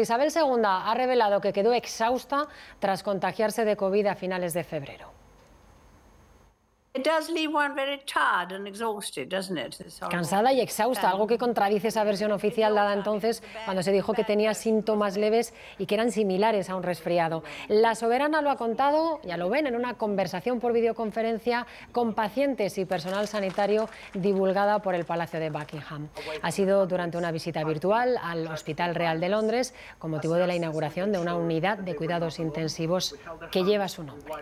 Isabel II ha revelado que quedó exhausta tras contagiarse de COVID a finales de febrero. Cansada y exhausta, algo que contradice esa versión oficial dada entonces cuando se dijo que tenía síntomas leves y que eran similares a un resfriado. La soberana lo ha contado, ya lo ven, en una conversación por videoconferencia con pacientes y personal sanitario divulgada por el Palacio de Buckingham. Ha sido durante una visita virtual al Hospital Real de Londres con motivo de la inauguración de una unidad de cuidados intensivos que lleva su nombre.